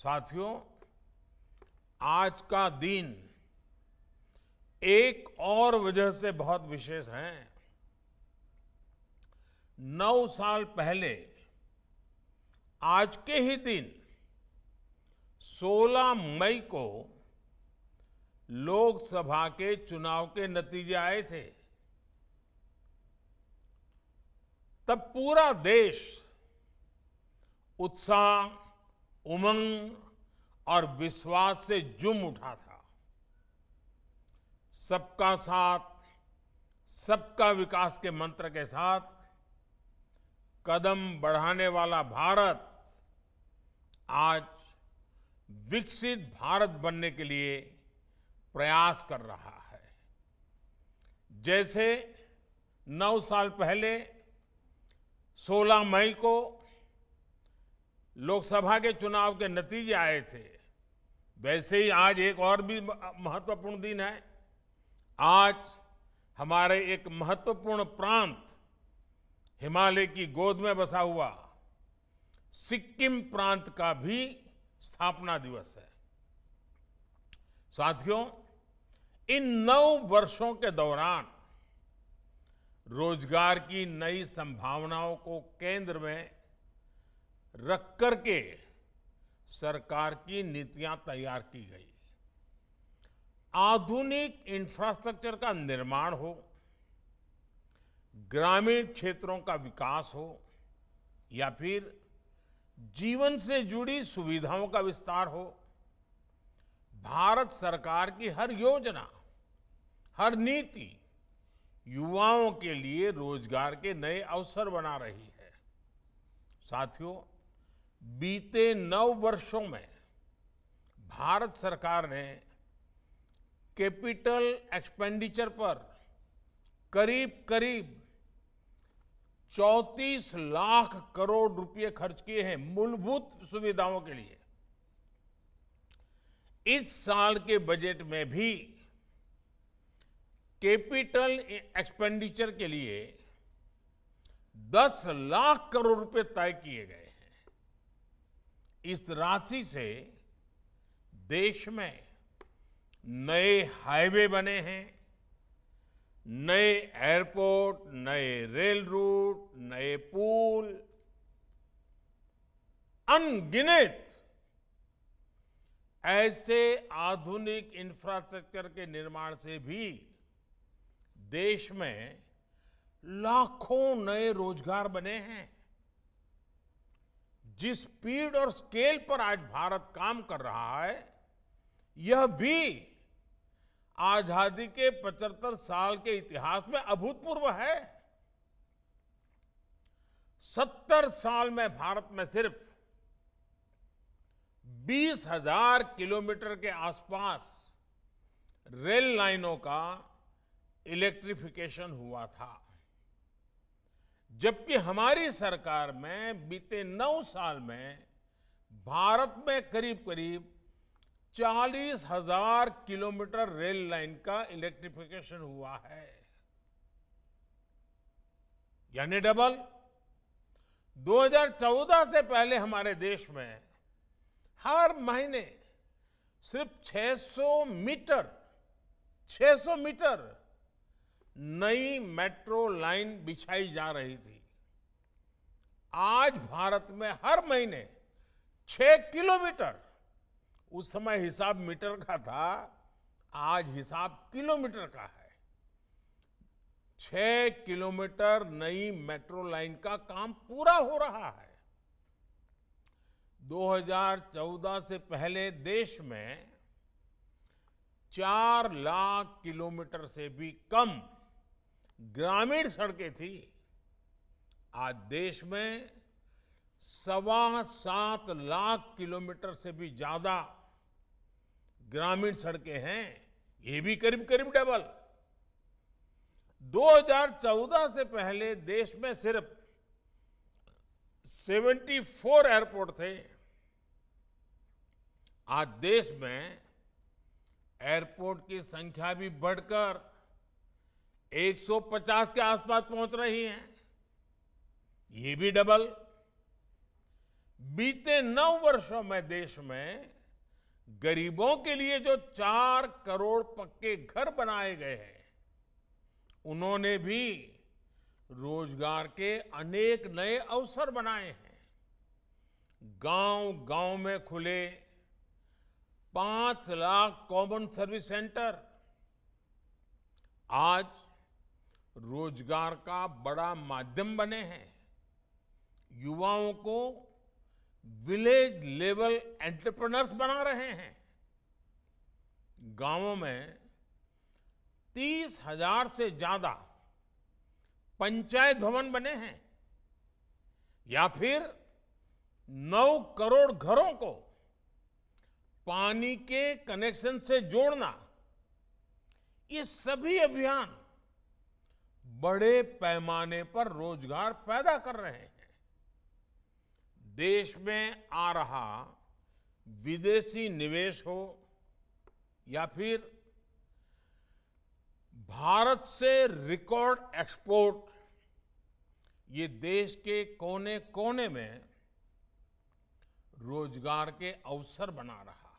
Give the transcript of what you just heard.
साथियों आज का दिन एक और वजह से बहुत विशेष है नौ साल पहले आज के ही दिन 16 मई को लोकसभा के चुनाव के नतीजे आए थे तब पूरा देश उत्साह उमंग और विश्वास से जुम उठा था सबका साथ सबका विकास के मंत्र के साथ कदम बढ़ाने वाला भारत आज विकसित भारत बनने के लिए प्रयास कर रहा है जैसे नौ साल पहले 16 मई को लोकसभा के चुनाव के नतीजे आए थे वैसे ही आज एक और भी महत्वपूर्ण दिन है आज हमारे एक महत्वपूर्ण प्रांत हिमालय की गोद में बसा हुआ सिक्किम प्रांत का भी स्थापना दिवस है साथियों इन नौ वर्षों के दौरान रोजगार की नई संभावनाओं को केंद्र में रख कर के सरकार की नीतियां तैयार की गई आधुनिक इंफ्रास्ट्रक्चर का निर्माण हो ग्रामीण क्षेत्रों का विकास हो या फिर जीवन से जुड़ी सुविधाओं का विस्तार हो भारत सरकार की हर योजना हर नीति युवाओं के लिए रोजगार के नए अवसर बना रही है साथियों बीते नौ वर्षों में भारत सरकार ने कैपिटल एक्सपेंडिचर पर करीब करीब 34 लाख करोड़ रुपए खर्च किए हैं मूलभूत सुविधाओं के लिए इस साल के बजट में भी कैपिटल एक्सपेंडिचर के लिए 10 लाख करोड़ रुपए तय किए गए इस राशि से देश में नए हाईवे बने हैं नए एयरपोर्ट नए रेल रूट नए पुल अनगिनत ऐसे आधुनिक इंफ्रास्ट्रक्चर के निर्माण से भी देश में लाखों नए रोजगार बने हैं जिस स्पीड और स्केल पर आज भारत काम कर रहा है यह भी आजादी के 75 साल के इतिहास में अभूतपूर्व है 70 साल में भारत में सिर्फ बीस हजार किलोमीटर के आसपास रेल लाइनों का इलेक्ट्रिफिकेशन हुआ था जबकि हमारी सरकार में बीते नौ साल में भारत में करीब करीब चालीस हजार किलोमीटर रेल लाइन का इलेक्ट्रिफिकेशन हुआ है यानी डबल 2014 से पहले हमारे देश में हर महीने सिर्फ 600 मीटर 600 मीटर नई मेट्रो लाइन बिछाई जा रही थी आज भारत में हर महीने छह किलोमीटर उस समय हिसाब मीटर का था आज हिसाब किलोमीटर का है छह किलोमीटर नई मेट्रो लाइन का काम पूरा हो रहा है 2014 से पहले देश में चार लाख किलोमीटर से भी कम ग्रामीण सड़कें थी आज देश में सवा सात लाख किलोमीटर से भी ज्यादा ग्रामीण सड़कें हैं ये भी करीब करीब डबल 2014 से पहले देश में सिर्फ 74 एयरपोर्ट थे आज देश में एयरपोर्ट की संख्या भी बढ़कर 150 के आसपास पहुंच रही है ये भी डबल बीते नौ वर्षों में देश में गरीबों के लिए जो चार करोड़ पक्के घर बनाए गए हैं उन्होंने भी रोजगार के अनेक नए अवसर बनाए हैं गांव गांव में खुले पांच लाख कॉमन सर्विस सेंटर आज रोजगार का बड़ा माध्यम बने हैं युवाओं को विलेज लेवल एंटरप्रेनर्स बना रहे हैं गांवों में तीस हजार से ज्यादा पंचायत भवन बने हैं या फिर नौ करोड़ घरों को पानी के कनेक्शन से जोड़ना ये सभी अभियान बड़े पैमाने पर रोजगार पैदा कर रहे हैं देश में आ रहा विदेशी निवेश हो या फिर भारत से रिकॉर्ड एक्सपोर्ट ये देश के कोने कोने में रोजगार के अवसर बना रहा है